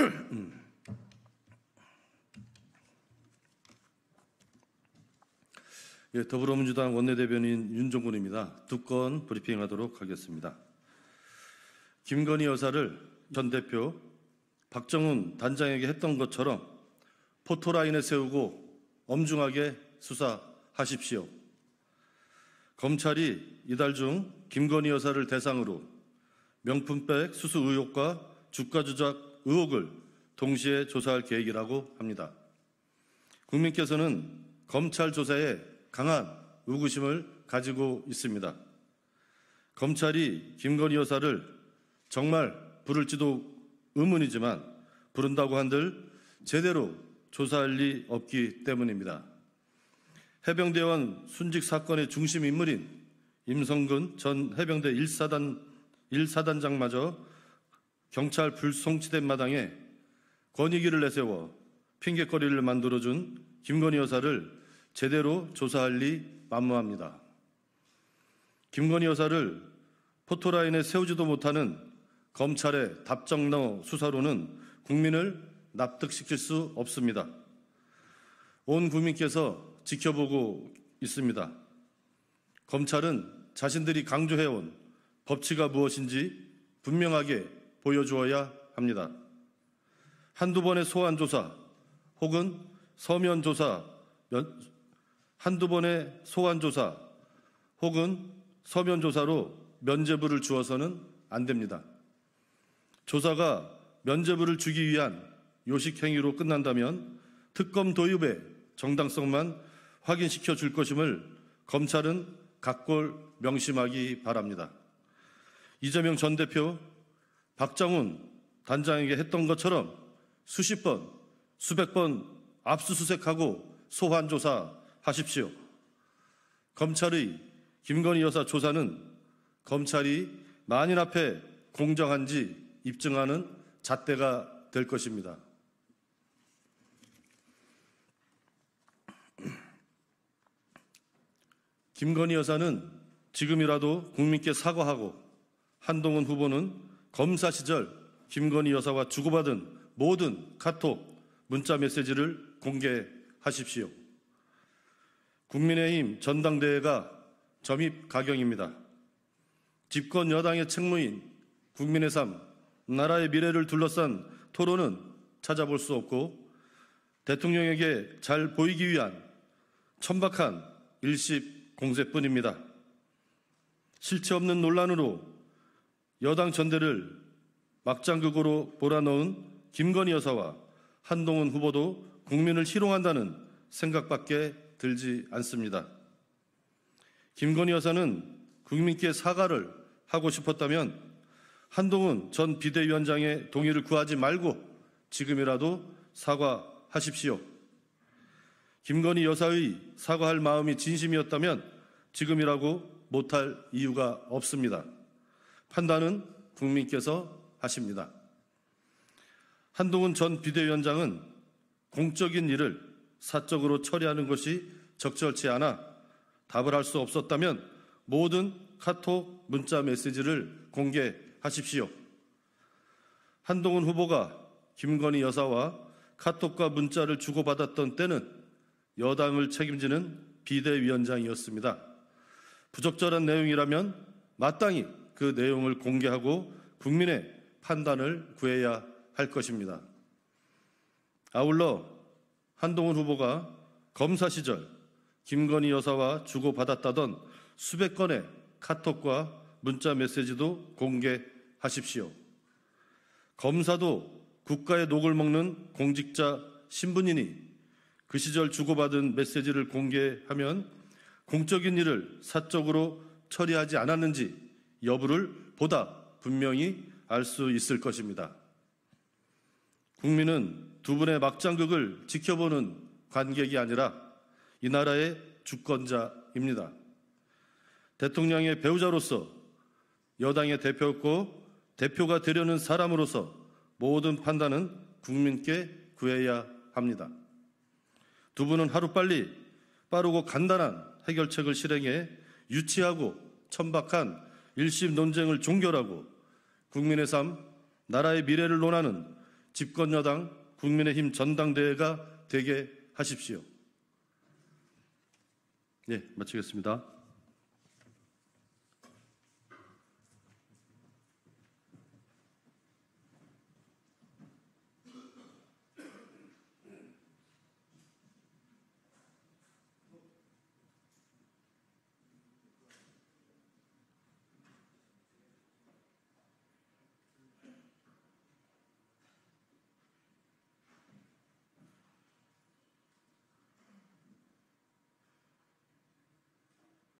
음. 예, 더불어민주당 원내대변인 윤종근입니다. 두 건 브리핑하도록 하겠습니다. 김건희 여사를 전 대표 박정훈 단장에게 했던 것처럼 포토라인에 세우고 엄중하게 수사하십시오. 검찰이 이달 중 김건희 여사를 대상으로 명품백 수수 의혹과 주가 조작 의혹을 동시에 조사할 계획이라고 합니다. 국민께서는 검찰 조사에 강한 의구심을 가지고 있습니다. 검찰이 김건희 여사를 정말 부를지도 의문이지만 부른다고 한들 제대로 조사할 리 없기 때문입니다. 해병대원 순직 사건의 중심 인물인 임성근 전 해병대 1사단 1사단장마저 경찰 불송치된 마당에 권익위를 내세워 핑계거리를 만들어준 김건희 여사를 제대로 조사할 리 만무합니다. 김건희 여사를 포토라인에 세우지도 못하는 검찰의 답정너 수사로는 국민을 납득시킬 수 없습니다. 온 국민께서 지켜보고 있습니다. 검찰은 자신들이 강조해온 법치가 무엇인지 분명하게 보여주어야 합니다. 한두 번의 소환 조사 혹은 서면 조사 한두 번의 소환 조사 혹은 서면 조사로 면죄부를 주어서는 안 됩니다. 조사가 면죄부를 주기 위한 요식 행위로 끝난다면 특검 도입의 정당성만 확인시켜 줄 것임을 검찰은 각골 명심하기 바랍니다. 이재명 전 대표 박정훈 단장에게 했던 것처럼 수십 번, 수백 번 압수수색하고 소환조사 하십시오. 검찰의 김건희 여사 조사는 검찰이 만인 앞에 공정한지 입증하는 잣대가 될 것입니다. 김건희 여사는 지금이라도 국민께 사과하고 한동훈 후보는 검사 시절 김건희 여사와 주고받은 모든 카톡, 문자 메시지를 공개하십시오. 국민의힘 전당대회가 점입 가경입니다. 집권 여당의 책무인 국민의 삶, 나라의 미래를 둘러싼 토론은 찾아볼 수 없고 대통령에게 잘 보이기 위한 천박한 일십 공세뿐입니다. 실체 없는 논란으로 여당 전대를 막장극으로 몰아넣은 김건희 여사와 한동훈 후보도 국민을 희롱한다는 생각밖에 들지 않습니다. 김건희 여사는 국민께 사과를 하고 싶었다면 한동훈 전 비대위원장의 동의를 구하지 말고 지금이라도 사과하십시오. 김건희 여사의 사과할 마음이 진심이었다면 지금이라고 못할 이유가 없습니다. 판단은 국민께서 하십니다. 한동훈 전 비대위원장은 공적인 일을 사적으로 처리하는 것이 적절치 않아 답을 할 수 없었다면 모든 카톡 문자 메시지를 공개하십시오. 한동훈 후보가 김건희 여사와 카톡과 문자를 주고받았던 때는 여당을 책임지는 비대위원장이었습니다. 부적절한 내용이라면 마땅히 그 내용을 공개하고 국민의 판단을 구해야 할 것입니다. 아울러 한동훈 후보가 검사 시절 김건희 여사와 주고받았다던 수백 건의 카톡과 문자 메시지도 공개하십시오. 검사도 국가의 녹을 먹는 공직자 신분이니 그 시절 주고받은 메시지를 공개하면 공적인 일을 사적으로 처리하지 않았는지 여부를 보다 분명히 알 수 있을 것입니다. 국민은 두 분의 막장극을 지켜보는 관객이 아니라 이 나라의 주권자입니다. 대통령의 배우자로서 여당의 대표였고 대표가 되려는 사람으로서 모든 판단은 국민께 구해야 합니다. 두 분은 하루빨리 빠르고 간단한 해결책을 실행해 유치하고 천박한 일심 논쟁을 종결하고 국민의 삶, 나라의 미래를 논하는 집권여당 국민의힘 전당대회가 되게 하십시오. 예, 마치겠습니다.